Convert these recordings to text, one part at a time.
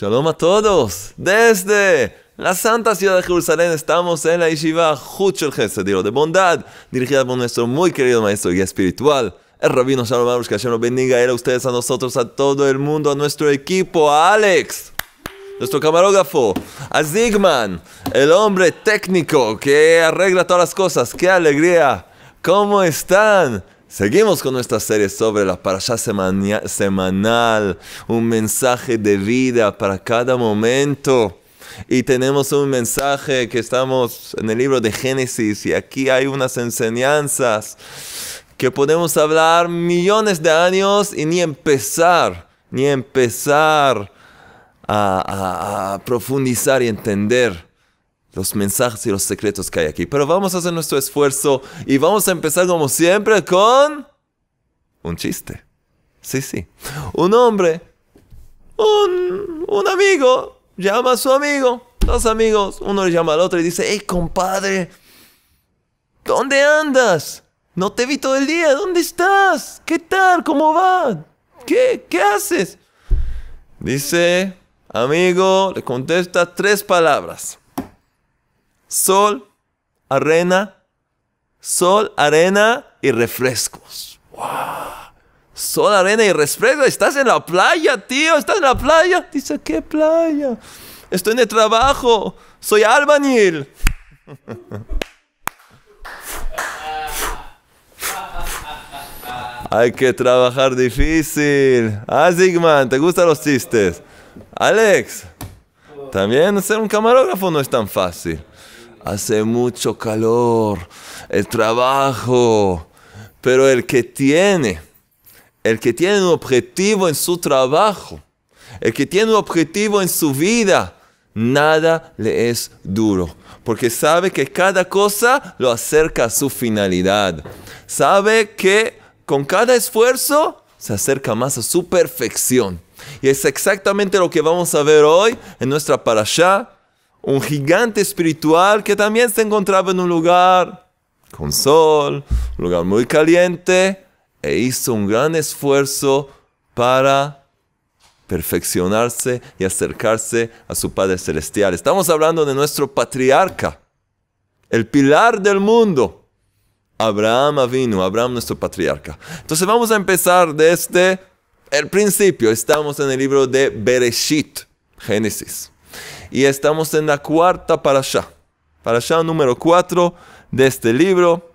Shalom a todos. Desde la Santa Ciudad de Jerusalén estamos en la Yeshiva Huchel Hesed, de bondad, dirigida por nuestro muy querido maestro y espiritual, el rabino Shalom Arush, que Hashem lo bendiga él, a ustedes, a nosotros, a todo el mundo, a nuestro equipo, a Alex, nuestro camarógrafo, a Zigman, el hombre técnico que arregla todas las cosas. ¡Qué alegría! ¿Cómo están? Seguimos con nuestra serie sobre la parasha semanal, un mensaje de vida para cada momento. Y tenemos un mensaje que estamos en el libro de Génesis y aquí hay unas enseñanzas que podemos hablar millones de años y ni empezar, ni empezar a profundizar y entender los mensajes y los secretos que hay aquí. Pero vamos a hacer nuestro esfuerzo y vamos a empezar como siempre con un chiste. Sí, sí. Un hombre, un, un amigo, llama a su amigo, dos amigos, uno le llama al otro y dice, hey compadre, ¿dónde andas? No te vi todo el día, ¿dónde estás? ¿Qué tal? ¿Cómo va? ¿Qué, qué haces? Dice, amigo, le contesta tres palabras sol, arena, sol, arena y refrescos. ¡Wow! Sol, arena y refrescos. Estás en la playa, tío. Estás en la playa. Dice, ¿qué playa? Estoy en el trabajo. Soy albañil. Hay que trabajar difícil. Ah, Zigman, ¿te gustan los chistes? Alex, también ser un camarógrafo no es tan fácil hace mucho calor, el trabajo, pero el que tiene, el que tiene un objetivo en su trabajo, el que tiene un objetivo en su vida, nada le es duro, porque sabe que cada cosa lo acerca a su finalidad. Sabe que con cada esfuerzo se acerca más a su perfección. Y es exactamente lo que vamos a ver hoy en nuestra parasha un gigante espiritual que también se encontraba en un lugar con sol, un lugar muy caliente, e hizo un gran esfuerzo para perfeccionarse y acercarse a su Padre Celestial. Estamos hablando de nuestro patriarca, el pilar del mundo. Abraham vino, Abraham nuestro patriarca. Entonces vamos a empezar desde el principio. Estamos en el libro de Bereshit, Génesis y estamos en la cuarta parasha. Parasha número 4 de este libro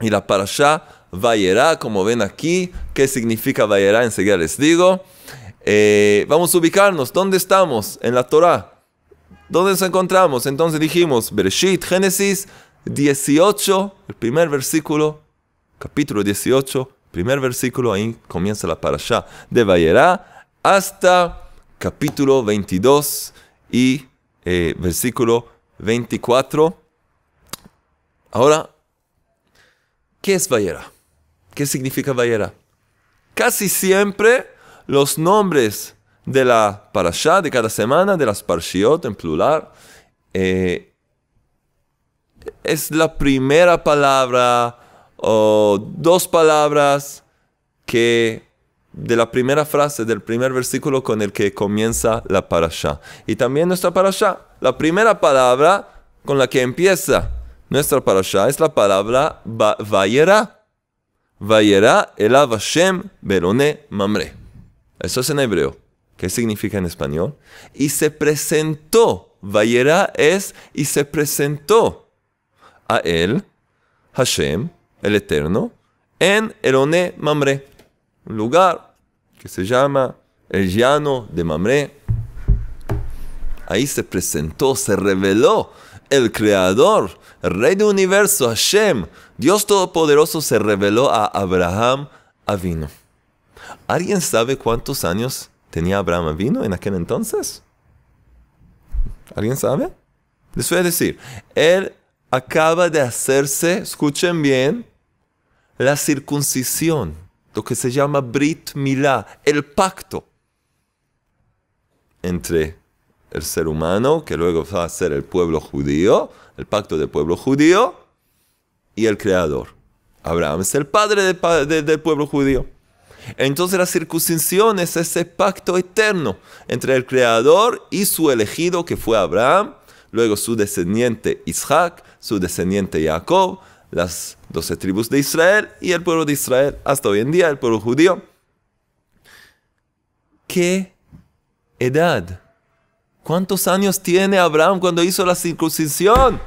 y la parasha Vayera, como ven aquí, ¿qué significa Vayera? Enseguida les digo. Eh, vamos a ubicarnos, ¿dónde estamos? En la Torah. ¿Dónde nos encontramos? Entonces dijimos, Bereshit, Génesis 18, el primer versículo, capítulo 18, primer versículo, ahí comienza la parasha de Vayera, hasta capítulo 22, y eh, versículo 24. Ahora, ¿qué es vallera? ¿Qué significa vallera? Casi siempre los nombres de la parasha de cada semana, de las parshiot en plural, eh, es la primera palabra o dos palabras que de la primera frase del primer versículo con el que comienza la parasha. Y también nuestra parasha, la primera palabra con la que empieza nuestra parasha es la palabra vayera. Vayera el Hashem berone mamre. Eso es en hebreo. ¿Qué significa en español? Y se presentó. Vayera es y se presentó a él, Hashem, el Eterno, en Elone Mamre un lugar que se llama el llano de Mamre. Ahí se presentó, se reveló el Creador, Rey del Universo, Hashem, Dios Todopoderoso, se reveló a Abraham Avino. ¿Alguien sabe cuántos años tenía Abraham Avino en aquel entonces? ¿Alguien sabe? Les voy a decir, él acaba de hacerse, escuchen bien, la circuncisión lo que se llama Brit Milá, el pacto entre el ser humano, que luego va a ser el pueblo judío, el pacto del pueblo judío, y el creador. Abraham es el padre del, del pueblo judío. Entonces la circuncisión es ese pacto eterno entre el creador y su elegido, que fue Abraham, luego su descendiente Isaac, su descendiente Jacob, las 12 tribus de Israel y el pueblo de Israel hasta hoy en día, el pueblo judío. ¿Qué edad? ¿Cuántos años tiene Abraham cuando hizo la circuncisión?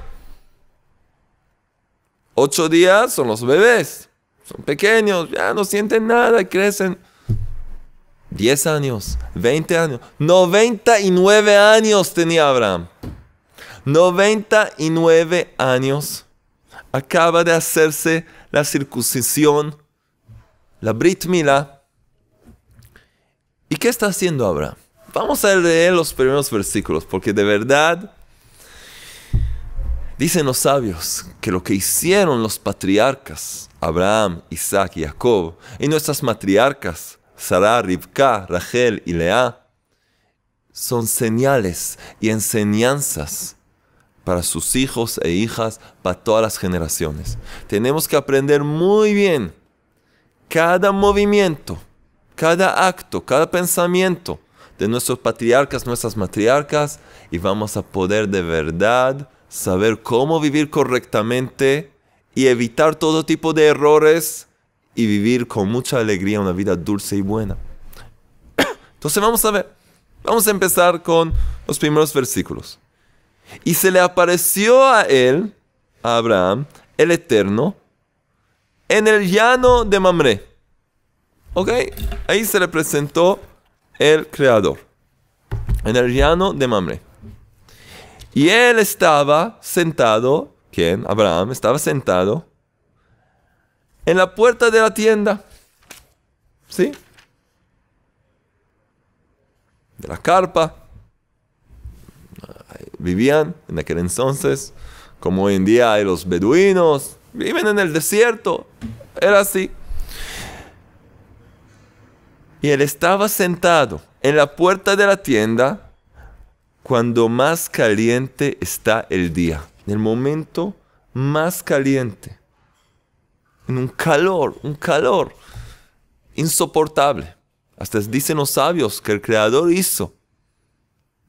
Ocho días son los bebés. Son pequeños, ya no sienten nada, crecen. 10 años, 20 años, 99 años tenía Abraham. 99 años acaba de hacerse la circuncisión, la Brit ¿Y qué está haciendo Abraham? Vamos a leer los primeros versículos, porque de verdad dicen los sabios que lo que hicieron los patriarcas, Abraham, Isaac y Jacob, y nuestras matriarcas, Sarah, Ribka, Rachel y Leá, son señales y enseñanzas para sus hijos e hijas, para todas las generaciones. Tenemos que aprender muy bien cada movimiento, cada acto, cada pensamiento de nuestros patriarcas, nuestras matriarcas, y vamos a poder de verdad saber cómo vivir correctamente y evitar todo tipo de errores y vivir con mucha alegría una vida dulce y buena. Entonces vamos a ver, vamos a empezar con los primeros versículos. Y se le apareció a él, a Abraham, el Eterno, en el llano de Mamre. ¿Ok? Ahí se le presentó el Creador. En el llano de Mamre. Y él estaba sentado, ¿quién? Abraham estaba sentado en la puerta de la tienda. ¿Sí? De la carpa vivían en aquel entonces, como hoy en día hay los beduinos, viven en el desierto, era así. Y él estaba sentado en la puerta de la tienda cuando más caliente está el día, en el momento más caliente, en un calor, un calor insoportable. Hasta dicen los sabios que el Creador hizo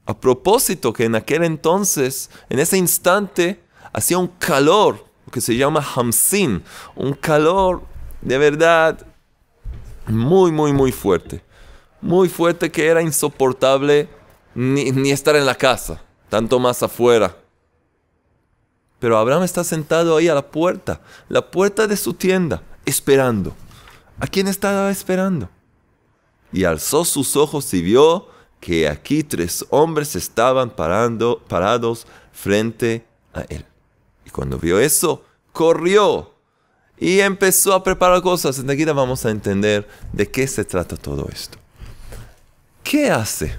a propósito que en aquel entonces, en ese instante, hacía un calor, lo que se llama Hamsin, un calor de verdad muy, muy, muy fuerte. Muy fuerte que era insoportable ni, ni estar en la casa, tanto más afuera. Pero Abraham está sentado ahí a la puerta, la puerta de su tienda, esperando. ¿A quién estaba esperando? Y alzó sus ojos y vio que aquí tres hombres estaban parando, parados frente a él. Y cuando vio eso, corrió y empezó a preparar cosas. En Enseguida vamos a entender de qué se trata todo esto. ¿Qué hace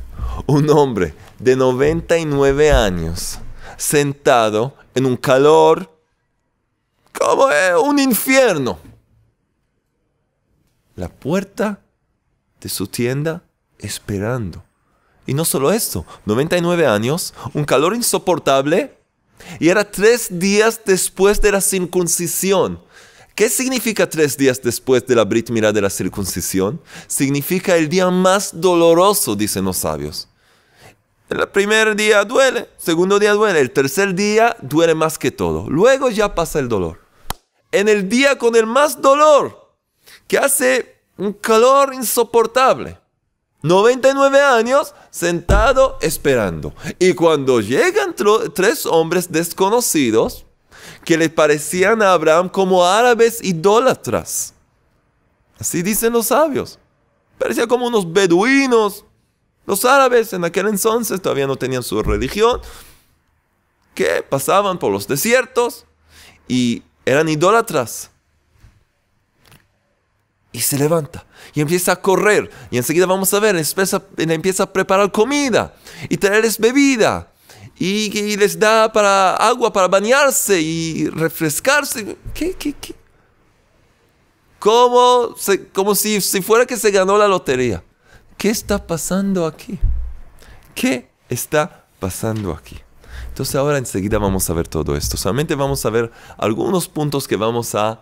un hombre de 99 años sentado en un calor como eh, un infierno? La puerta de su tienda esperando y no solo esto, 99 años, un calor insoportable, y era tres días después de la circuncisión. ¿Qué significa tres días después de la Brit de la circuncisión? Significa el día más doloroso, dicen los sabios. El primer día duele, segundo día duele, el tercer día duele más que todo. Luego ya pasa el dolor. En el día con el más dolor, que hace un calor insoportable. 99 años sentado esperando. Y cuando llegan tres hombres desconocidos que le parecían a Abraham como árabes idólatras. Así dicen los sabios. Parecía como unos beduinos. Los árabes en aquel entonces todavía no tenían su religión, que pasaban por los desiertos y eran idólatras y se levanta y empieza a correr. Y enseguida vamos a ver, empieza, empieza a preparar comida y traerles bebida. Y, les da para agua para bañarse y refrescarse. ¿Qué, qué, qué? Como, si, si fuera que se ganó la lotería. ¿Qué está pasando aquí? ¿Qué está pasando aquí? Entonces ahora enseguida vamos a ver todo esto. Solamente vamos a ver algunos puntos que vamos a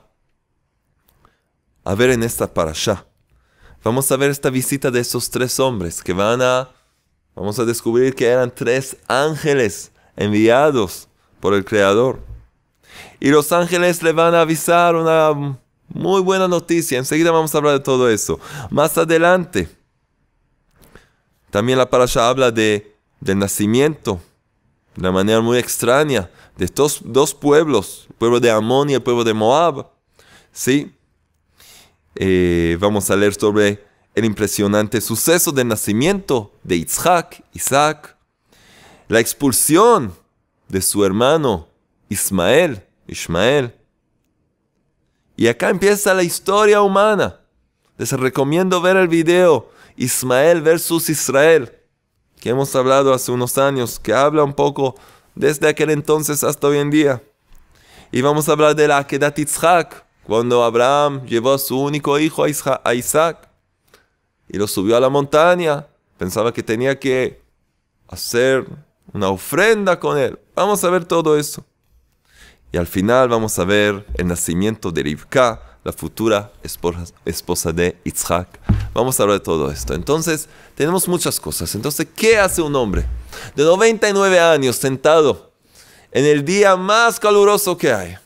a ver en esta parasha. Vamos a ver esta visita de esos tres hombres que van a... Vamos a descubrir que eran tres ángeles enviados por el Creador. Y los ángeles le van a avisar una muy buena noticia. Enseguida vamos a hablar de todo eso. Más adelante, también la parasha habla de, del nacimiento, de una manera muy extraña, de estos dos pueblos, el pueblo de Amón y el pueblo de Moab. ¿Sí? Eh, vamos a leer sobre el impresionante suceso del nacimiento de Isaac, Isaac, la expulsión de su hermano Ismael, Ismael. Y acá empieza la historia humana. Les recomiendo ver el video Ismael versus Israel, que hemos hablado hace unos años, que habla un poco desde aquel entonces hasta hoy en día. Y vamos a hablar de la Akedat Yitzhak, cuando Abraham llevó a su único hijo a Isaac y lo subió a la montaña, pensaba que tenía que hacer una ofrenda con él. Vamos a ver todo eso. Y al final vamos a ver el nacimiento de Rivka, la futura esposa de Isaac. Vamos a hablar de todo esto. Entonces, tenemos muchas cosas. Entonces, ¿qué hace un hombre de 99 años sentado en el día más caluroso que hay?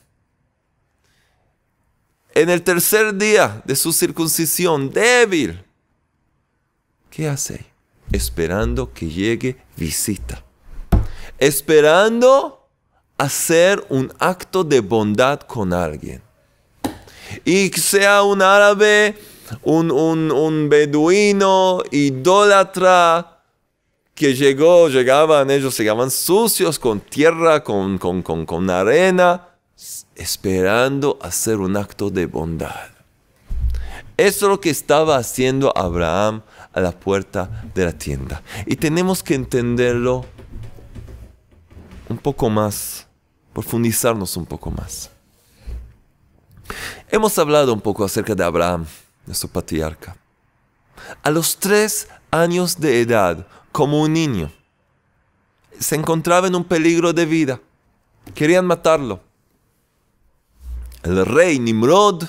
en el tercer día de su circuncisión, débil. ¿Qué hace? Esperando que llegue visita. Esperando hacer un acto de bondad con alguien. Y que sea un árabe, un, un, un beduino, idólatra, que llegó, llegaban ellos, llegaban sucios, con tierra, con, con, con arena esperando hacer un acto de bondad. Eso es lo que estaba haciendo Abraham a la puerta de la tienda. Y tenemos que entenderlo un poco más, profundizarnos un poco más. Hemos hablado un poco acerca de Abraham, nuestro patriarca. A los tres años de edad, como un niño, se encontraba en un peligro de vida. Querían matarlo el rey Nimrod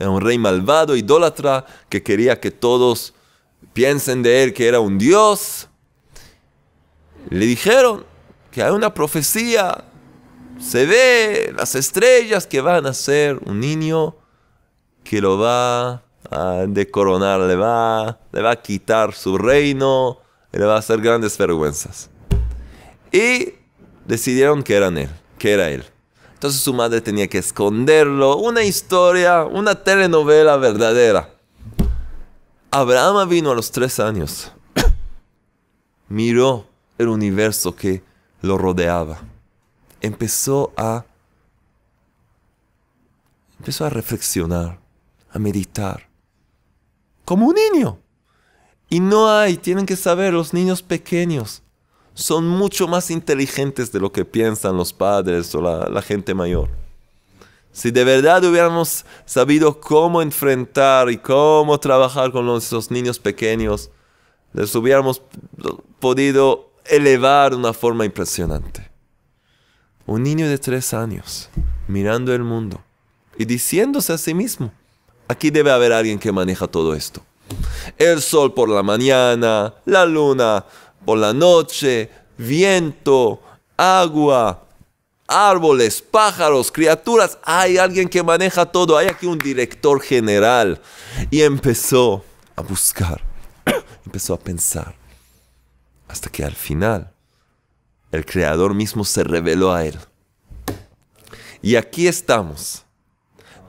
un rey malvado, idólatra, que quería que todos piensen de él que era un dios. Le dijeron que hay una profecía, se ve las estrellas que van a ser un niño que lo va a decoronar, le va, le va a quitar su reino, le va a hacer grandes vergüenzas. Y decidieron que eran él, que era él. Entonces su madre tenía que esconderlo. Una historia, una telenovela verdadera. Abraham vino a los tres años. Miró el universo que lo rodeaba. Empezó a empezó a reflexionar, a meditar, como un niño. Y no hay, tienen que saber los niños pequeños, son mucho más inteligentes de lo que piensan los padres o la, gente mayor. Si de verdad hubiéramos sabido cómo enfrentar y cómo trabajar con nuestros niños pequeños, les hubiéramos podido elevar de una forma impresionante. Un niño de tres años mirando el mundo y diciéndose a sí mismo, aquí debe haber alguien que maneja todo esto. El sol por la mañana, la luna, por la noche, viento, agua, árboles, pájaros, criaturas. Hay alguien que maneja todo. Hay aquí un director general. Y empezó a buscar, empezó a pensar. Hasta que al final el Creador mismo se reveló a él. Y aquí estamos,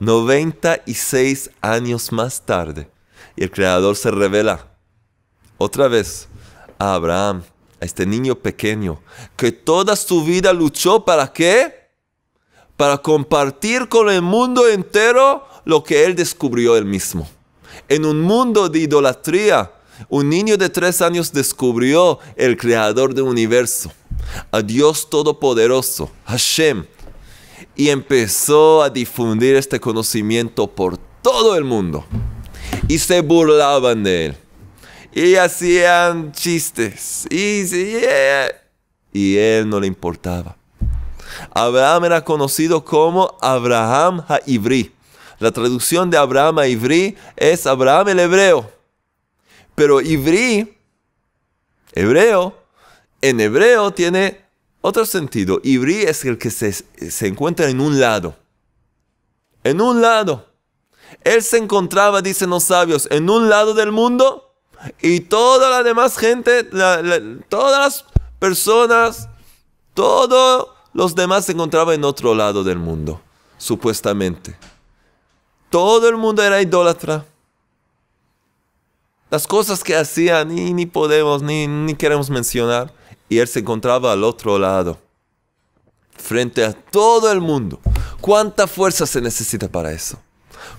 96 años más tarde. Y el Creador se revela otra vez a Abraham, a este niño pequeño, que toda su vida luchó para qué? Para compartir con el mundo entero lo que él descubrió él mismo. En un mundo de idolatría, un niño de tres años descubrió el creador del universo, a Dios Todopoderoso, Hashem, y empezó a difundir este conocimiento por todo el mundo. Y se burlaban de él y hacían chistes. Y, y él no le importaba. Abraham era conocido como Abraham Ha-Ivri. La traducción de Abraham Ha-Ivri es Abraham el hebreo. Pero Ivri, hebreo, en hebreo tiene otro sentido. Ibrí es el que se, se encuentra en un lado. En un lado. Él se encontraba, dicen los sabios, en un lado del mundo y toda la demás gente, todas las personas, todos los demás se encontraban en otro lado del mundo, supuestamente. Todo el mundo era idólatra. Las cosas que hacían, ni, ni podemos ni queremos mencionar. Y él se encontraba al otro lado, frente a todo el mundo. ¿Cuánta fuerza se necesita para eso?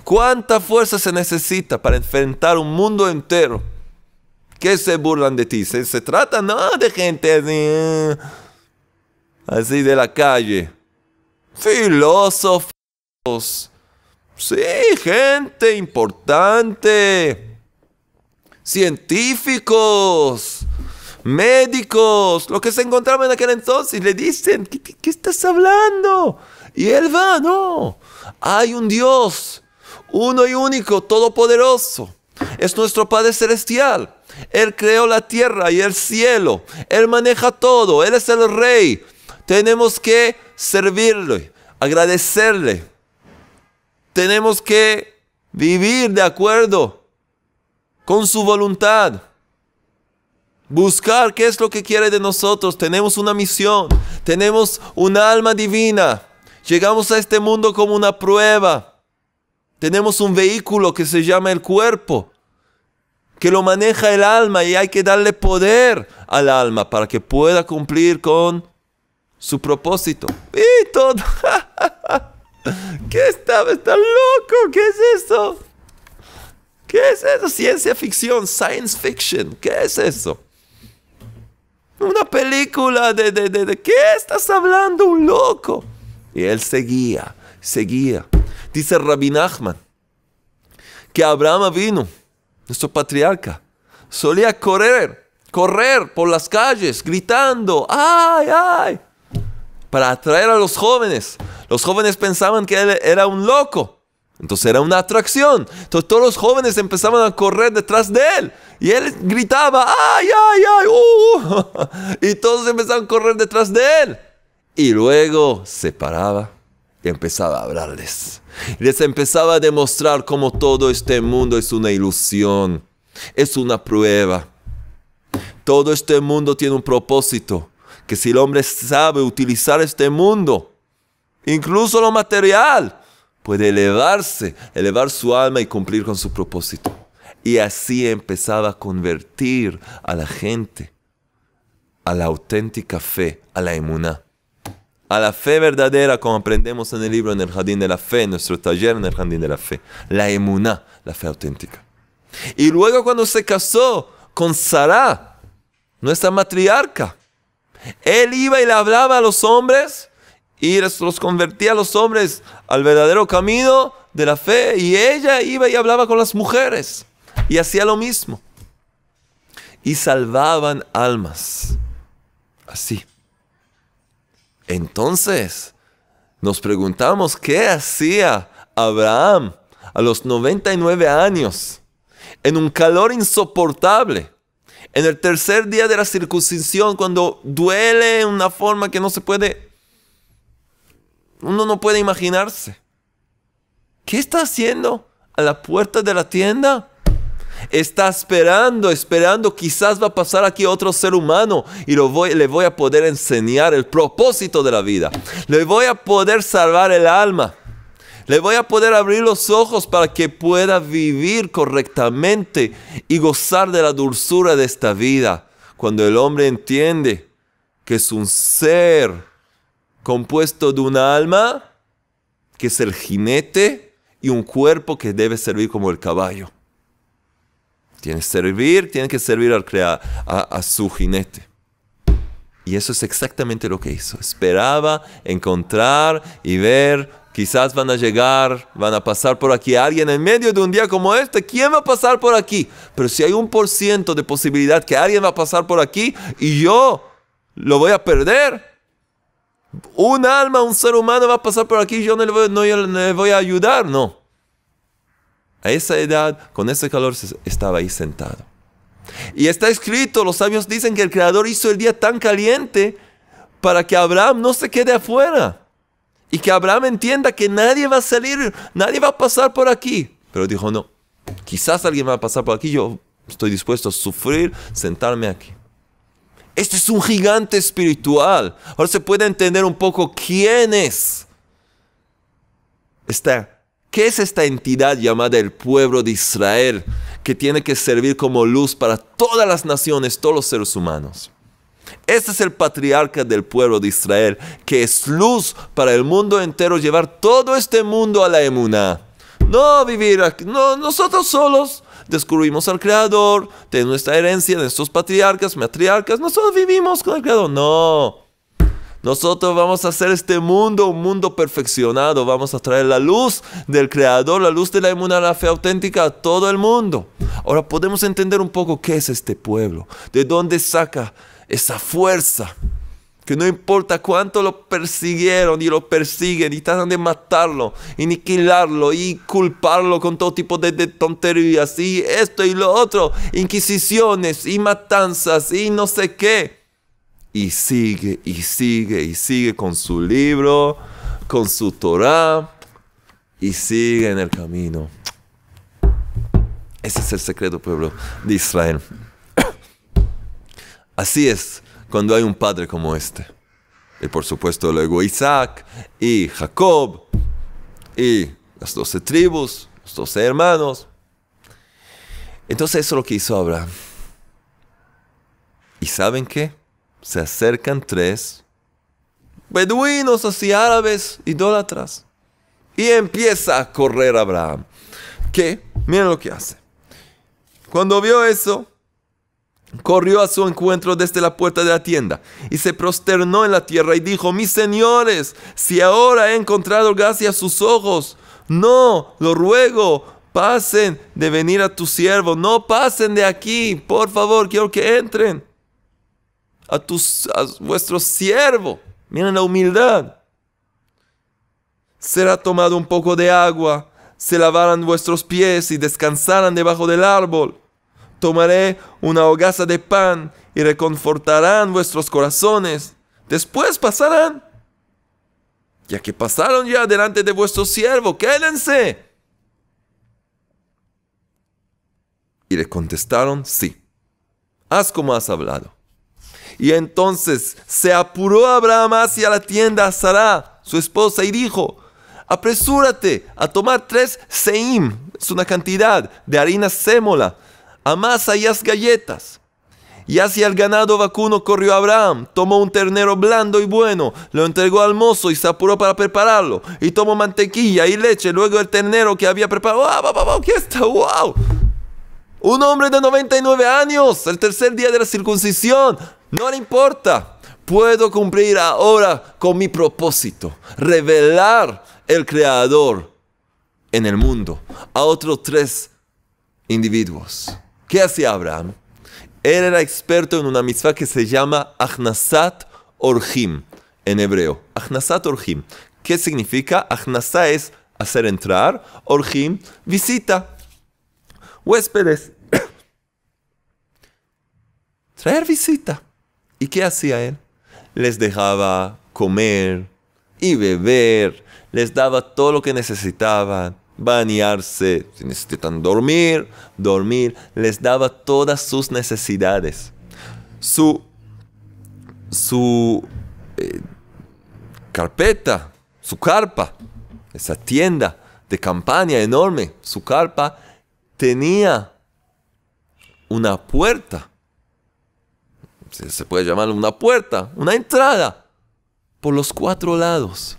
¿Cuánta fuerza se necesita para enfrentar un mundo entero? que se burlan de ti. Se, trata no de gente eh, así, de la calle. Filósofos. Sí, gente importante. Científicos. Médicos. Lo que se encontraban en aquel entonces. Le dicen, ¿qué, qué estás hablando? Y él va, no. Hay un Dios. Uno y único, todopoderoso. Es nuestro Padre Celestial él creó la tierra y el cielo. Él maneja todo. Él es el rey. Tenemos que servirle, agradecerle. Tenemos que vivir de acuerdo con su voluntad. Buscar qué es lo que quiere de nosotros. Tenemos una misión. Tenemos un alma divina. Llegamos a este mundo como una prueba. Tenemos un vehículo que se llama el cuerpo que lo maneja el alma y hay que darle poder al alma para que pueda cumplir con su propósito. Y todo. ¿Qué estaba? ¿Está loco? ¿Qué es eso? ¿Qué es eso? Ciencia ficción, science fiction. ¿Qué es eso? Una película de, de, ¿Qué estás hablando, un loco? Y él seguía, seguía. Dice Rabin Nachman que Abraham vino nuestro patriarca, solía correr, correr por las calles gritando, ¡ay, ay! Para atraer a los jóvenes. Los jóvenes pensaban que él era un loco. Entonces era una atracción. Entonces todos los jóvenes empezaban a correr detrás de él. Y él gritaba, ¡ay, ay, ay! Uh, y todos empezaban a correr detrás de él. Y luego se paraba empezaba a hablarles. Les empezaba a demostrar cómo todo este mundo es una ilusión, es una prueba. Todo este mundo tiene un propósito, que si el hombre sabe utilizar este mundo, incluso lo material, puede elevarse, elevar su alma y cumplir con su propósito. Y así empezaba a convertir a la gente a la auténtica fe, a la emuná a la fe verdadera como aprendemos en el libro en el jardín de la fe, en nuestro taller en el jardín de la fe. La emuná, la fe auténtica. Y luego cuando se casó con Sara, nuestra matriarca, él iba y le hablaba a los hombres y los convertía a los hombres al verdadero camino de la fe y ella iba y hablaba con las mujeres y hacía lo mismo. Y salvaban almas. Así. Entonces, nos preguntamos qué hacía Abraham a los 99 años en un calor insoportable. En el tercer día de la circuncisión, cuando duele de una forma que no se puede, uno no puede imaginarse. ¿Qué está haciendo a la puerta de la tienda? Está esperando, esperando, quizás va a pasar aquí otro ser humano y le voy a poder enseñar el propósito de la vida. Le voy a poder salvar el alma. Le voy a poder abrir los ojos para que pueda vivir correctamente y gozar de la dulzura de esta vida. Cuando el hombre entiende que es un ser compuesto de un alma, que es el jinete, y un cuerpo que debe servir como el caballo. Tiene que servir, que servir al crea, a, su jinete. Y eso es exactamente lo que hizo. Esperaba encontrar y ver, quizás van a llegar, van a pasar por aquí alguien en medio de un día como este. ¿Quién va a pasar por aquí? Pero si hay un por ciento de posibilidad que alguien va a pasar por aquí y yo lo voy a perder. Un alma, un ser humano va a pasar por aquí y yo no no le voy a ayudar. No. A esa edad, con ese calor, estaba ahí sentado. Y está escrito, los sabios dicen que el Creador hizo el día tan caliente para que Abraham no se quede afuera. Y que Abraham entienda que nadie va a salir, nadie va a pasar por aquí. Pero dijo, no, quizás alguien va a pasar por aquí, yo estoy dispuesto a sufrir, sentarme aquí. Este es un gigante espiritual. Ahora se puede entender un poco quién es. Está ¿Qué es esta entidad llamada el pueblo de Israel que tiene que servir como luz para todas las naciones, todos los seres humanos? Este es el patriarca del pueblo de Israel, que es luz para el mundo entero, llevar todo este mundo a la emuná. No vivir aquí, no, nosotros solos descubrimos al Creador, de nuestra herencia, de nuestros patriarcas, matriarcas, nosotros vivimos con el Creador. No, nosotros vamos a hacer este mundo un mundo perfeccionado. Vamos a traer la luz del Creador, la luz de la inmunidad, la fe auténtica a todo el mundo. Ahora podemos entender un poco qué es este pueblo, de dónde saca esa fuerza que no importa cuánto lo persiguieron y lo persiguen y tratan de matarlo, aniquilarlo y culparlo con todo tipo de, tonterías y esto y lo otro, inquisiciones y matanzas y no sé qué y sigue y sigue y sigue con su libro, con su Torah y sigue en el camino. Ese es el secreto, pueblo de Israel. Así es cuando hay un padre como este. Y por supuesto luego Isaac y Jacob y las doce tribus, los doce hermanos. Entonces eso es lo que hizo Abraham. ¿Y saben qué? se acercan tres beduinos así, árabes idólatras. Y empieza a correr Abraham. Que, miren lo que hace. Cuando vio eso, corrió a su encuentro desde la puerta de la tienda y se prosternó en la tierra y dijo, mis señores, si ahora he encontrado gracia a sus ojos, no, lo ruego, pasen de venir a tu siervo, no pasen de aquí, por favor, quiero que entren a, vuestro siervo. Miren la humildad. Será tomado un poco de agua, se lavarán vuestros pies y descansarán debajo del árbol. Tomaré una hogaza de pan y reconfortarán vuestros corazones. Después pasarán. Ya que pasaron ya delante de vuestro siervo, quédense. Y le contestaron, sí, haz como has hablado. Y entonces se apuró Abraham hacia la tienda a sarah su esposa, y dijo, apresúrate a tomar tres seim, es una cantidad de harina sémola, amasa y haz galletas. Y hacia el ganado vacuno corrió Abraham, tomó un ternero blando y bueno, lo entregó al mozo y se apuró para prepararlo, y tomó mantequilla y leche, luego el ternero que había preparado, ¡wow, wow, wow! qué está! ¡Wow! Un hombre de 99 años, el tercer día de la circuncisión, no le importa. Puedo cumplir ahora con mi propósito, revelar el Creador en el mundo a otros tres individuos. ¿Qué hacía Abraham? Él era experto en una misma que se llama Ahnasat Orhim en hebreo. Ahnasat Orhim. ¿Qué significa? Ahnasat es hacer entrar, Orhim visita huéspedes. Traer visita. ¿Y qué hacía él? Les dejaba comer y beber, les daba todo lo que necesitaban, bañarse, si necesitan dormir, dormir, les daba todas sus necesidades. Su, su eh, carpeta, su carpa, esa tienda de campaña enorme, su carpa tenía una puerta. Se puede llamar una puerta, una entrada por los cuatro lados.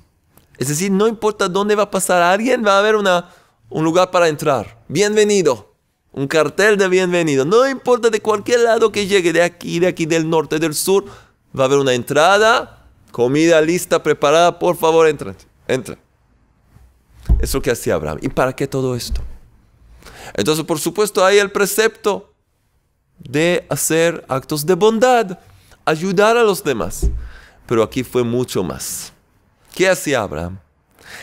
Es decir, no importa dónde va a pasar alguien, va a haber una, un lugar para entrar. Bienvenido. Un cartel de bienvenido. No importa de cualquier lado que llegue, de aquí, de aquí, del norte, del sur, va a haber una entrada, comida lista, preparada, por favor, entra. Entra. Es lo que hacía Abraham. ¿Y para qué todo esto? Entonces, por supuesto, hay el precepto de hacer actos de bondad, ayudar a los demás. Pero aquí fue mucho más. ¿Qué hacía Abraham?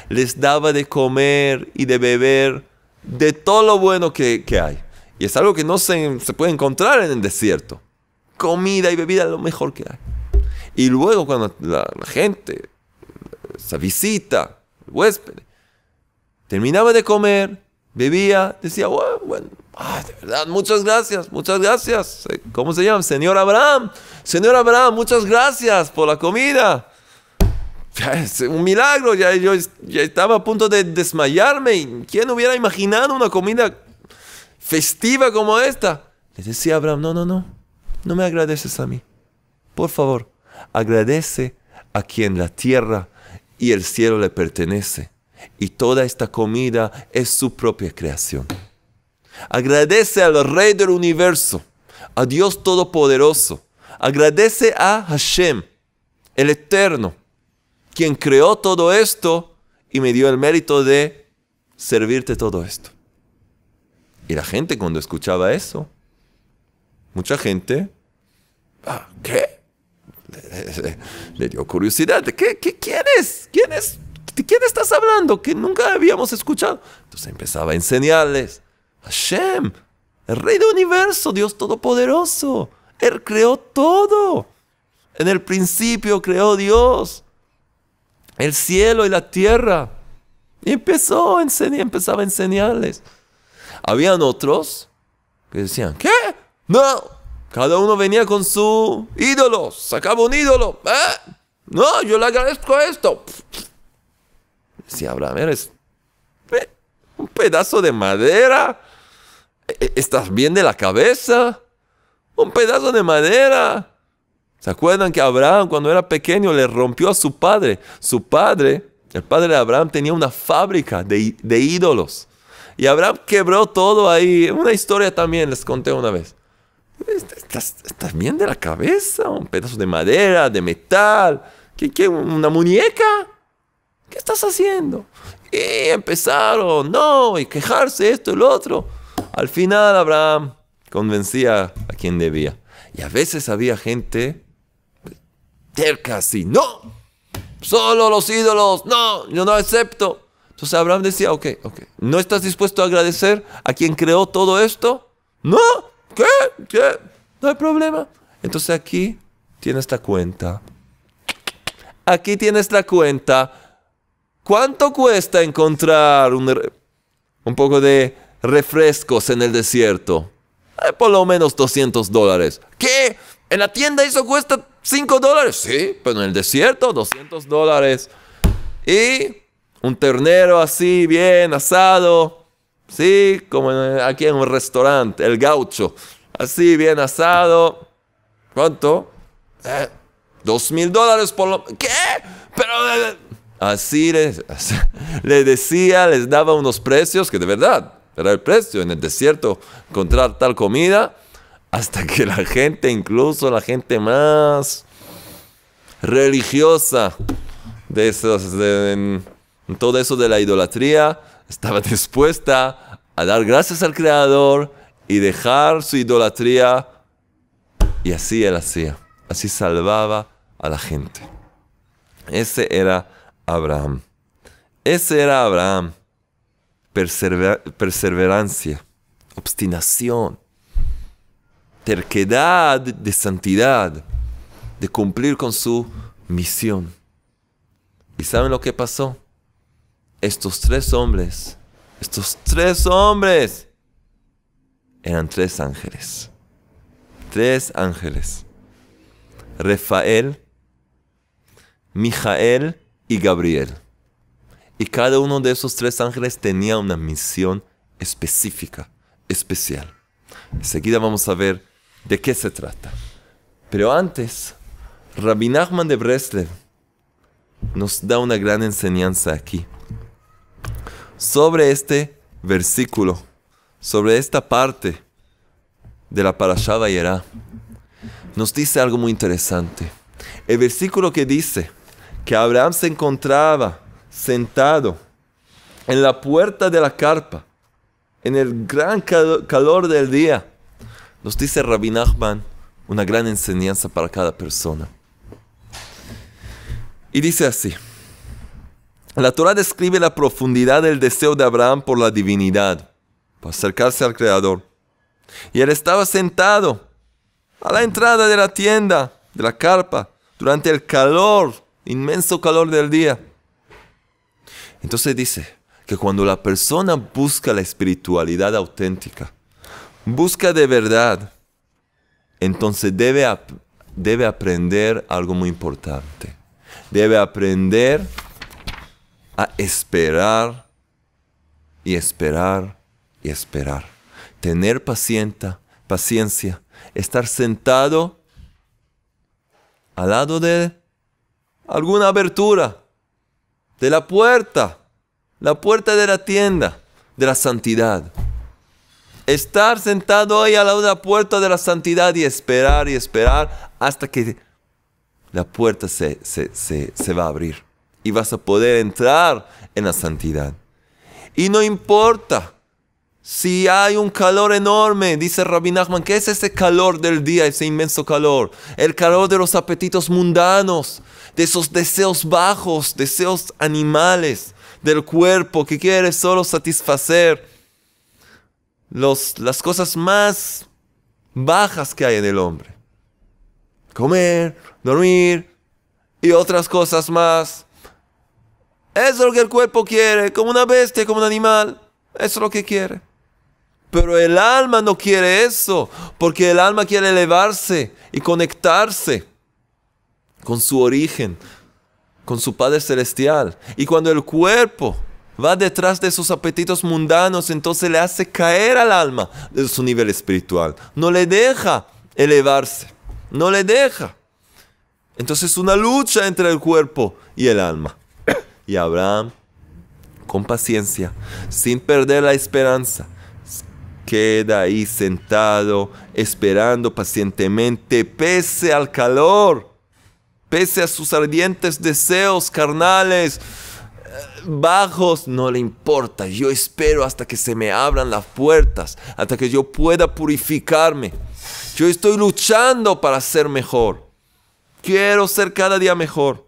Les daba de comer y de beber de todo lo bueno que, hay. Y es algo que no se, puede encontrar en el desierto. Comida y bebida lo mejor que hay. Y luego cuando la, gente esa visita, el huésped, terminaba de comer, bebía, decía, oh, bueno, de verdad, muchas gracias, muchas gracias. Eh, ¿Cómo se llama? Señor Abraham. Señor Abraham, muchas gracias por la comida. es un milagro, ya yo ya estaba a punto de desmayarme. ¿Quién hubiera imaginado una comida festiva como esta? Le decía Abraham, no, no, no, no me agradeces a mí. Por favor, agradece a quien la tierra y el cielo le pertenecen y toda esta comida es su propia creación. Agradece al Rey del universo, a Dios Todopoderoso. Agradece a Hashem, el Eterno, quien creó todo esto y me dio el mérito de servirte todo esto. Y la gente cuando escuchaba eso, mucha gente, ah, ¿qué? Le, dio curiosidad, ¿qué, quién es? ¿Quién es? ¿De quién estás hablando? Que nunca habíamos escuchado. Entonces empezaba a enseñarles. Hashem, el rey del universo, Dios todopoderoso. Él creó todo. En el principio creó Dios el cielo y la tierra. Y empezó a empezaba a enseñarles. Habían otros que decían, ¿qué? No, cada uno venía con su ídolo, sacaba un ídolo. ¿eh? No, yo le agradezco esto. Si Abraham eres un pedazo de madera, e, ¿estás bien de la cabeza? Un pedazo de madera. ¿Se acuerdan que Abraham cuando era pequeño le rompió a su padre? Su padre, el padre de Abraham, tenía una fábrica de, ídolos. Y Abraham quebró todo ahí. Una historia también les conté una vez. ¿Estás, bien de la cabeza? Un pedazo de madera, de metal. qué, una muñeca? ¿Qué estás haciendo? Y empezaron, no, y quejarse esto y lo otro. Al final Abraham convencía a quien debía. Y a veces había gente cerca así, no, solo los ídolos, no, yo no acepto. Entonces Abraham decía, ok, ok, ¿no estás dispuesto a agradecer a quien creó todo esto? No, ¿qué? ¿Qué? No hay problema. Entonces aquí tienes la cuenta. Aquí tienes la cuenta ¿Cuánto cuesta encontrar un, poco de refrescos en el desierto? Eh, por lo menos 200 dólares. ¿Qué? ¿En la tienda eso cuesta 5 dólares? Sí, pero en el desierto 200 dólares. Y un ternero así, bien asado. Sí, como aquí en un restaurante, el gaucho. Así, bien asado. ¿Cuánto? Eh, dos mil dólares por lo... ¿Qué? Pero... Eh, Así les, decía, les daba unos precios que de verdad era el precio en el desierto encontrar tal comida, hasta que la gente, incluso la gente más religiosa de, esos, todo eso de la idolatría, estaba dispuesta a dar gracias al Creador y dejar su idolatría. Y así él hacía, así salvaba a la gente. Ese era Abraham. Ese era Abraham. perseverancia, obstinación, terquedad de santidad, de cumplir con su misión. ¿Y saben lo que pasó? Estos tres hombres, estos tres hombres, eran tres ángeles. Tres ángeles. Rafael, Mijael y Gabriel. Y cada uno de esos tres ángeles tenía una misión específica, especial. Enseguida vamos a ver de qué se trata. Pero antes, Rabbi Nachman de Breslev nos da una gran enseñanza aquí sobre este versículo, sobre esta parte de la Parashá Vayera. Nos dice algo muy interesante. El versículo que dice que Abraham se encontraba sentado en la puerta de la carpa, en el gran calor del día, nos dice Rabbi Nachman una gran enseñanza para cada persona. Y dice así, la Torah describe la profundidad del deseo de Abraham por la divinidad, por acercarse al Creador. Y él estaba sentado a la entrada de la tienda, de la carpa, durante el calor inmenso calor del día. Entonces dice que cuando la persona busca la espiritualidad auténtica, busca de verdad, entonces debe, debe aprender algo muy importante. Debe aprender a esperar y esperar y esperar. Tener paciencia, paciencia, estar sentado al lado de alguna abertura de la puerta, la puerta de la tienda de la santidad. Estar sentado ahí a la puerta de la santidad y esperar y esperar hasta que la puerta se, se, se, se va a abrir y vas a poder entrar en la santidad. Y no importa si hay un calor enorme, dice Rabbi Nachman, ¿qué es ese calor del día, ese inmenso calor? El calor de los apetitos mundanos, de esos deseos bajos, deseos animales del cuerpo que quiere solo satisfacer las cosas más bajas que hay en el hombre. Comer, dormir y otras cosas más. Eso es lo que el cuerpo quiere, como una bestia, como un animal. Eso es lo que quiere. Pero el alma no quiere eso, porque el alma quiere elevarse y conectarse con su origen, con su Padre Celestial. Y cuando el cuerpo va detrás de sus apetitos mundanos, entonces le hace caer al alma de su nivel espiritual. No le deja elevarse, no le deja. Entonces es una lucha entre el cuerpo y el alma. Y Abraham, con paciencia, sin perder la esperanza, queda ahí sentado, esperando pacientemente, pese al calor pese a sus ardientes deseos carnales eh, bajos, no le importa. Yo espero hasta que se me abran las puertas, hasta que yo pueda purificarme. Yo estoy luchando para ser mejor. Quiero ser cada día mejor.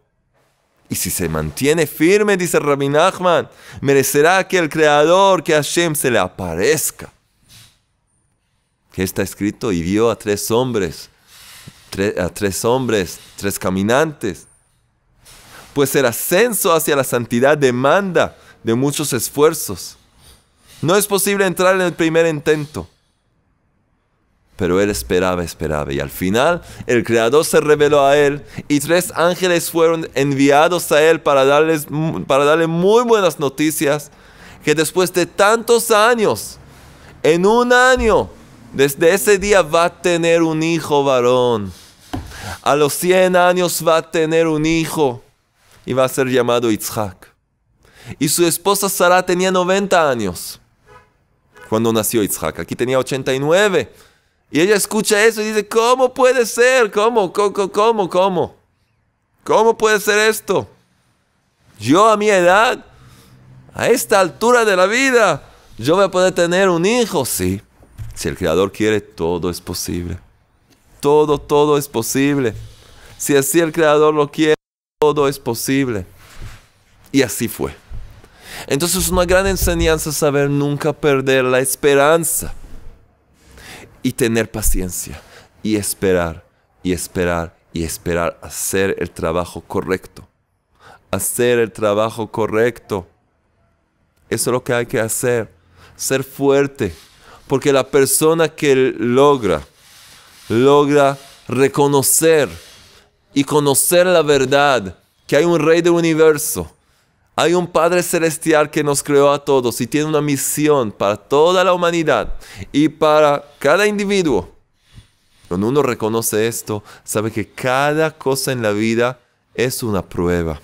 Y si se mantiene firme, dice Rabbi Nachman, merecerá que el Creador, que Hashem se le aparezca. Que está escrito y vio a tres hombres a tres hombres, tres caminantes. Pues el ascenso hacia la santidad demanda de muchos esfuerzos. No es posible entrar en el primer intento. Pero él esperaba, esperaba, y al final el Creador se reveló a él y tres ángeles fueron enviados a él para, darles, para darle muy buenas noticias que después de tantos años, en un año, desde ese día va a tener un hijo varón. A los 100 años va a tener un hijo y va a ser llamado Isaac. Y su esposa Sara tenía 90 años cuando nació Isaac. Aquí tenía 89. Y ella escucha eso y dice, ¿cómo puede ser? ¿Cómo? ¿Cómo? ¿Cómo? ¿Cómo, ¿Cómo puede ser esto? Yo a mi edad, a esta altura de la vida, yo voy a poder tener un hijo, sí. Si el Creador quiere, todo es posible. Todo, todo es posible. Si así el Creador lo quiere, todo es posible. Y así fue. Entonces es una gran enseñanza saber nunca perder la esperanza y tener paciencia y esperar y esperar y esperar hacer el trabajo correcto. Hacer el trabajo correcto. Eso es lo que hay que hacer. Ser fuerte. Porque la persona que logra, logra reconocer y conocer la verdad, que hay un rey del universo, hay un Padre Celestial que nos creó a todos y tiene una misión para toda la humanidad y para cada individuo. Cuando uno reconoce esto, sabe que cada cosa en la vida es una prueba.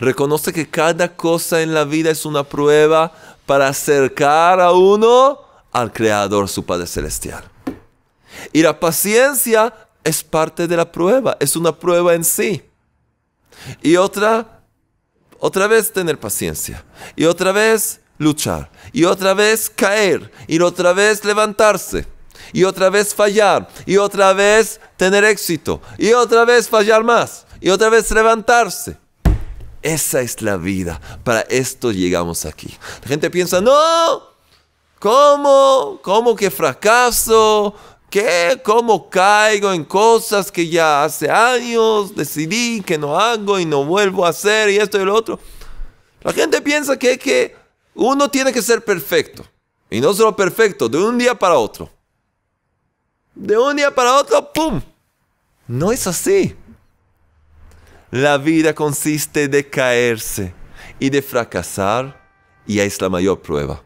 Reconoce que cada cosa en la vida es una prueba para acercar a uno al Creador su Padre Celestial. Y la paciencia es parte de la prueba, es una prueba en sí. Y otra, otra vez tener paciencia. Y otra vez luchar. Y otra vez caer. Y otra vez levantarse. Y otra vez fallar. Y otra vez tener éxito. Y otra vez fallar más. Y otra vez levantarse. Esa es la vida. Para esto llegamos aquí. La gente piensa, no, ¿Cómo? ¿Cómo que fracaso? ¿Qué? ¿Cómo caigo en cosas que ya hace años decidí que no hago y no vuelvo a hacer y esto y lo otro? La gente piensa que, uno tiene que ser perfecto. Y no solo perfecto, de un día para otro. De un día para otro, ¡pum! No es así. La vida consiste de caerse y de fracasar y es la mayor prueba.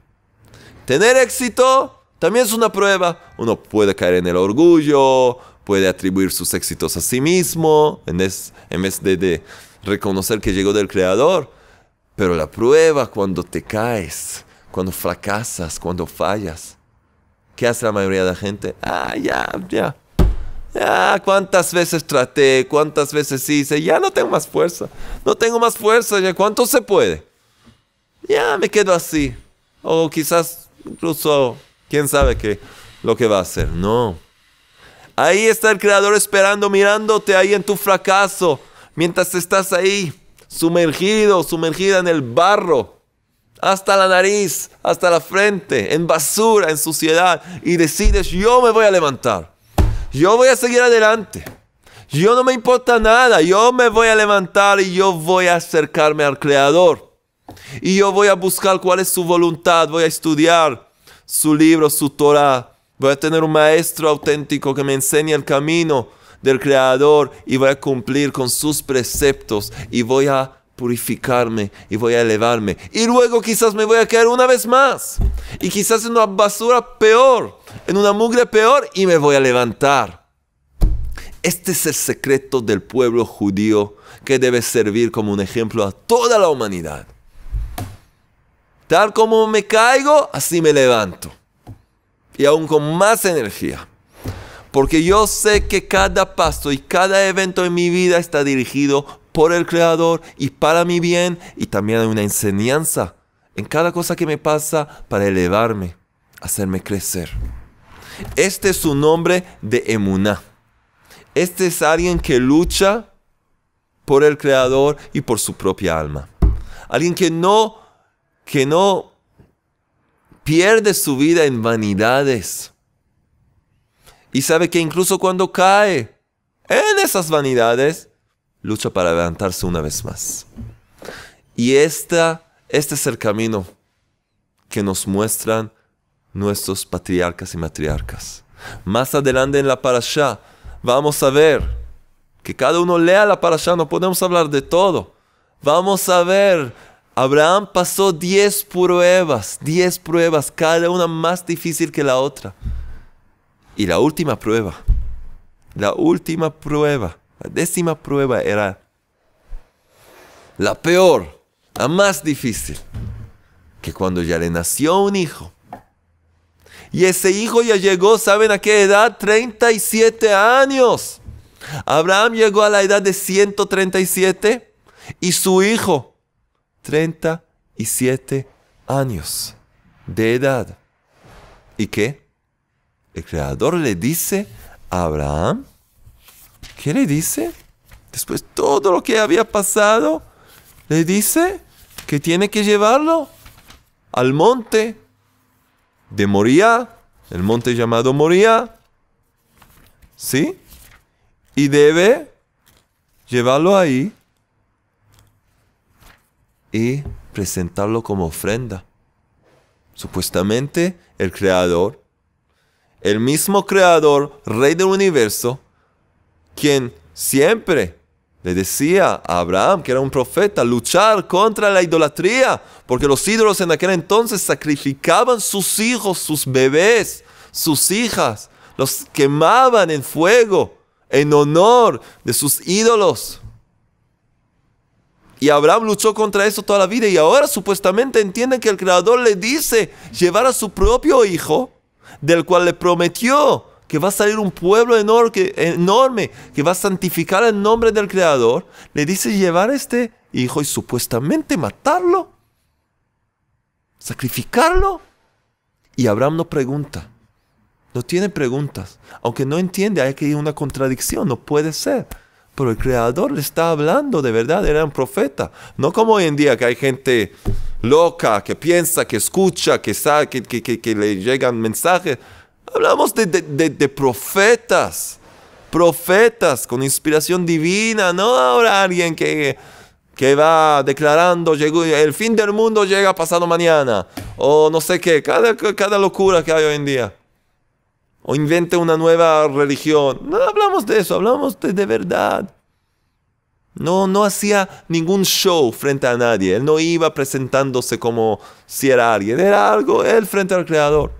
Tener éxito también es una prueba. Uno puede caer en el orgullo, puede atribuir sus éxitos a sí mismo, en, vez de, de reconocer que llegó del Creador. Pero la prueba cuando te caes, cuando fracasas, cuando fallas, ¿qué hace la mayoría de la gente? Ah, ya, ya. Ah, cuántas veces traté, cuántas veces hice, ya no tengo más fuerza. No tengo más fuerza, ya cuánto se puede. Ya me quedo así. O quizás incluso quién sabe lo que va a hacer. No. Ahí está el Creador esperando, mirándote ahí en tu fracaso, mientras estás ahí, sumergido, sumergida en el barro, hasta la nariz, hasta la frente, en basura, en suciedad, y decides, yo me voy a levantar, yo voy a seguir adelante. Yo no me importa nada, yo me voy a levantar y yo voy a acercarme al Creador. Y yo voy a buscar cuál es su voluntad, voy a estudiar su libro, su Torah. Voy a tener un maestro auténtico que me enseñe el camino del Creador y voy a cumplir con sus preceptos y voy a purificarme y voy a elevarme. Y luego quizás me voy a caer una vez más y quizás en una basura peor, en una mugre peor y me voy a levantar. Este es el secreto del pueblo judío que debe servir como un ejemplo a toda la humanidad. Tal como me caigo, así me levanto. Y aún con más energía. Porque yo sé que cada paso y cada evento en mi vida está dirigido por el Creador y para mi bien. Y también hay una enseñanza en cada cosa que me pasa para elevarme, hacerme crecer. Este es su nombre de Emuná. Este es alguien que lucha por el Creador y por su propia alma. Alguien que no que no pierde su vida en vanidades. Y sabe que incluso cuando cae en esas vanidades, lucha para levantarse una vez más. Y esta, este es el camino que nos muestran nuestros patriarcas y matriarcas. Más adelante en la parasha vamos a ver que cada uno lea la parasha, no podemos hablar de todo. Vamos a ver Abraham pasó 10 pruebas, 10 pruebas, cada una más difícil que la otra. Y la última prueba, la última prueba, la décima prueba era la peor, la más difícil, que cuando ya le nació un hijo, y ese hijo ya llegó, ¿saben a qué edad? 37 años. Abraham llegó a la edad de 137 y su hijo 37 años de edad. ¿Y qué? El Creador le dice a Abraham, ¿qué le dice? Después todo lo que había pasado, le dice que tiene que llevarlo al monte de Moría, el monte llamado Moría, ¿sí? Y debe llevarlo ahí y presentarlo como ofrenda. Supuestamente el creador, el mismo creador, rey del universo, quien siempre le decía a Abraham, que era un profeta, luchar contra la idolatría, porque los ídolos en aquel entonces sacrificaban sus hijos, sus bebés, sus hijas, los quemaban en fuego en honor de sus ídolos. Y Abraham luchó contra eso toda la vida y ahora supuestamente entiende que el Creador le dice llevar a su propio hijo, del cual le prometió que va a salir un pueblo enorme, que va a santificar el nombre del Creador, le dice llevar a este hijo y supuestamente matarlo, sacrificarlo. Y Abraham no pregunta, no tiene preguntas, aunque no entiende, hay que ir una contradicción, no puede ser. Pero el creador le está hablando de verdad, era un profeta. No como hoy en día que hay gente loca, que piensa, que escucha, que, sabe, que, que, que, le llegan mensajes. Hablamos de, de, profetas, profetas con inspiración divina, no ahora alguien que, que va declarando, llegó, el fin del mundo llega pasado mañana, o no sé qué, cada, cada locura que hay hoy en día o invente una nueva religión. No hablamos de eso, hablamos de, verdad. No, no hacía ningún show frente a nadie. Él no iba presentándose como si era alguien. Era algo él frente al Creador.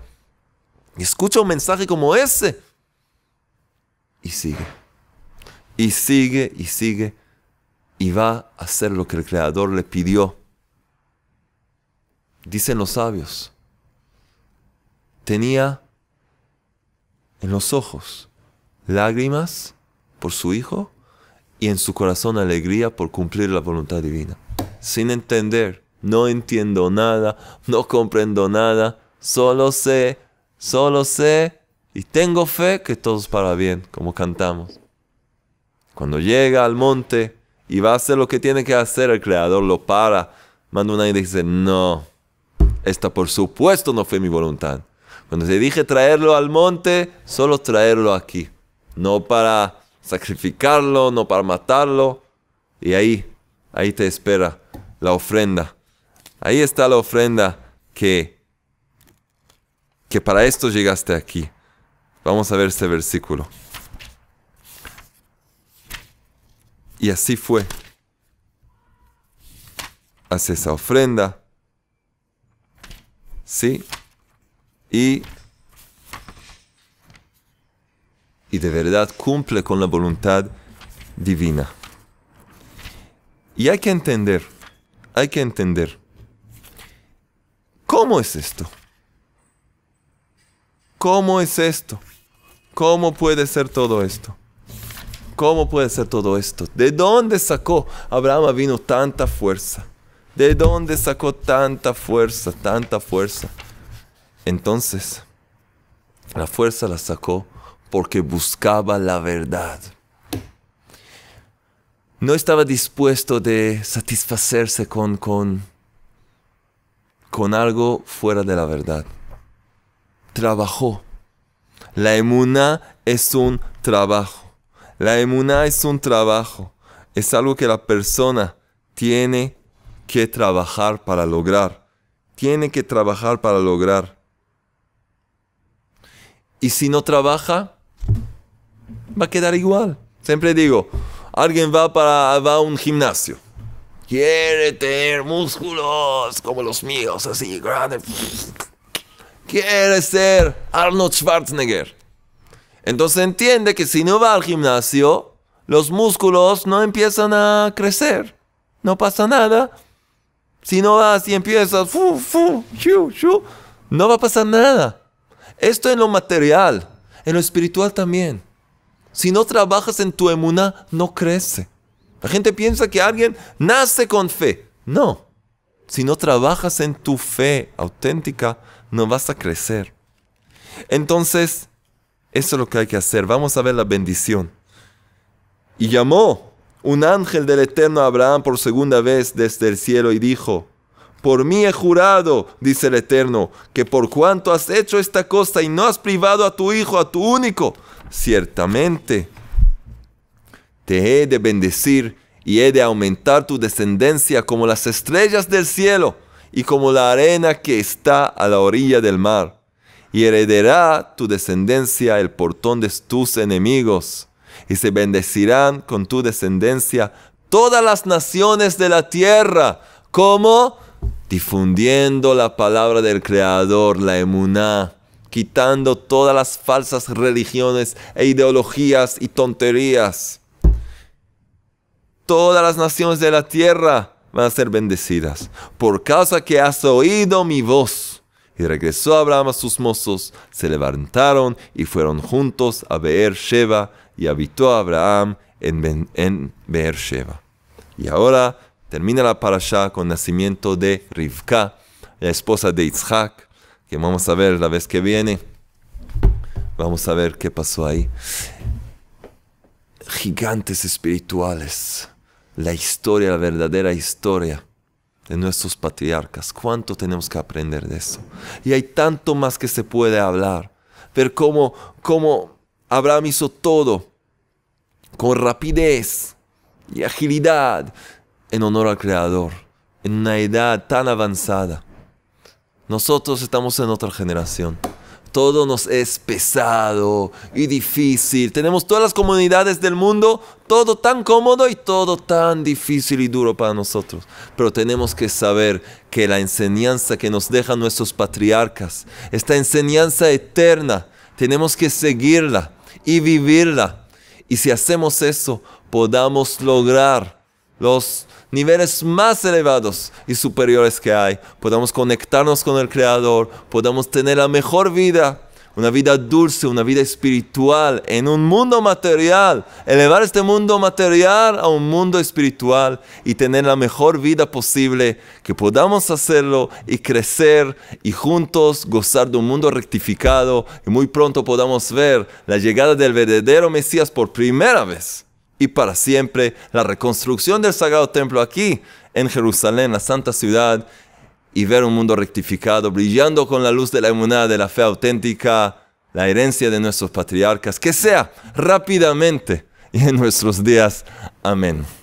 Y escucha un mensaje como ese. Y sigue. Y sigue y sigue. Y va a hacer lo que el Creador le pidió. Dicen los sabios. Tenía en los ojos lágrimas por su hijo y en su corazón alegría por cumplir la voluntad divina. Sin entender, no entiendo nada, no comprendo nada, solo sé, solo sé y tengo fe que todo es para bien, como cantamos. Cuando llega al monte y va a hacer lo que tiene que hacer, el Creador lo para, manda aire y dice, no, esta por supuesto no fue mi voluntad. Cuando te dije traerlo al monte, solo traerlo aquí. No para sacrificarlo, no para matarlo. Y ahí, ahí te espera la ofrenda. Ahí está la ofrenda que, que para esto llegaste aquí. Vamos a ver este versículo. Y así fue. Hace esa ofrenda. Sí, y, y de verdad cumple con la voluntad divina. Y hay que entender, hay que entender, ¿cómo es esto? ¿Cómo es esto? ¿Cómo puede ser todo esto? ¿Cómo puede ser todo esto? ¿De dónde sacó Abraham vino tanta fuerza? ¿De dónde sacó tanta fuerza, tanta fuerza? Entonces, la fuerza la sacó porque buscaba la verdad. No estaba dispuesto de satisfacerse con, con, con algo fuera de la verdad. Trabajó. La emuna es un trabajo. La emuna es un trabajo. Es algo que la persona tiene que trabajar para lograr. Tiene que trabajar para lograr. Y si no trabaja, va a quedar igual. Siempre digo, alguien va, para, a un gimnasio. Quiere tener músculos como los míos, así grandes. Quiere ser Arnold Schwarzenegger. Entonces entiende que si no va al gimnasio, los músculos no empiezan a crecer. No pasa nada. Si no vas y empiezas, fu, fu, no va a pasar nada. Esto en lo material, en lo espiritual también. Si no trabajas en tu emuna, no crece. La gente piensa que alguien nace con fe. No. Si no trabajas en tu fe auténtica, no vas a crecer. Entonces, eso es lo que hay que hacer. Vamos a ver la bendición. Y llamó un ángel del Eterno a Abraham por segunda vez desde el cielo y dijo, por mí he jurado, dice el Eterno, que por cuanto has hecho esta cosa y no has privado a tu hijo, a tu único, ciertamente te he de bendecir y he de aumentar tu descendencia como las estrellas del cielo y como la arena que está a la orilla del mar. Y heredará tu descendencia el portón de tus enemigos, y se bendecirán con tu descendencia todas las naciones de la tierra, como difundiendo la palabra del Creador, la emuná, quitando todas las falsas religiones e ideologías y tonterías. Todas las naciones de la tierra van a ser bendecidas, por causa que has oído mi voz. Y regresó Abraham a sus mozos, se levantaron y fueron juntos a beer y habitó Abraham en, en beer Y ahora Termina la parasha con nacimiento de Rivka, la esposa de Yitzhak, que vamos a ver la vez que viene. Vamos a ver qué pasó ahí. Gigantes espirituales. La historia, la verdadera historia de nuestros patriarcas. ¿Cuánto tenemos que aprender de eso? Y hay tanto más que se puede hablar. Ver cómo, cómo Abraham hizo todo con rapidez y agilidad en honor al Creador, en una edad tan avanzada. Nosotros estamos en otra generación. Todo nos es pesado y difícil. Tenemos todas las comunidades del mundo, todo tan cómodo y todo tan difícil y duro para nosotros. Pero tenemos que saber que la enseñanza que nos dejan nuestros patriarcas, esta enseñanza eterna, tenemos que seguirla y vivirla. Y si hacemos eso, podamos lograr los niveles más elevados y superiores que hay, podamos conectarnos con el Creador, podamos tener la mejor vida, una vida dulce, una vida espiritual, en un mundo material, elevar este mundo material a un mundo espiritual y tener la mejor vida posible, que podamos hacerlo y crecer y juntos gozar de un mundo rectificado y muy pronto podamos ver la llegada del verdadero Mesías por primera vez y para siempre. La reconstrucción del Sagrado Templo aquí en Jerusalén, la Santa Ciudad, y ver un mundo rectificado, brillando con la luz de la inmunidad, de la fe auténtica, la herencia de nuestros patriarcas, que sea rápidamente y en nuestros días. Amén.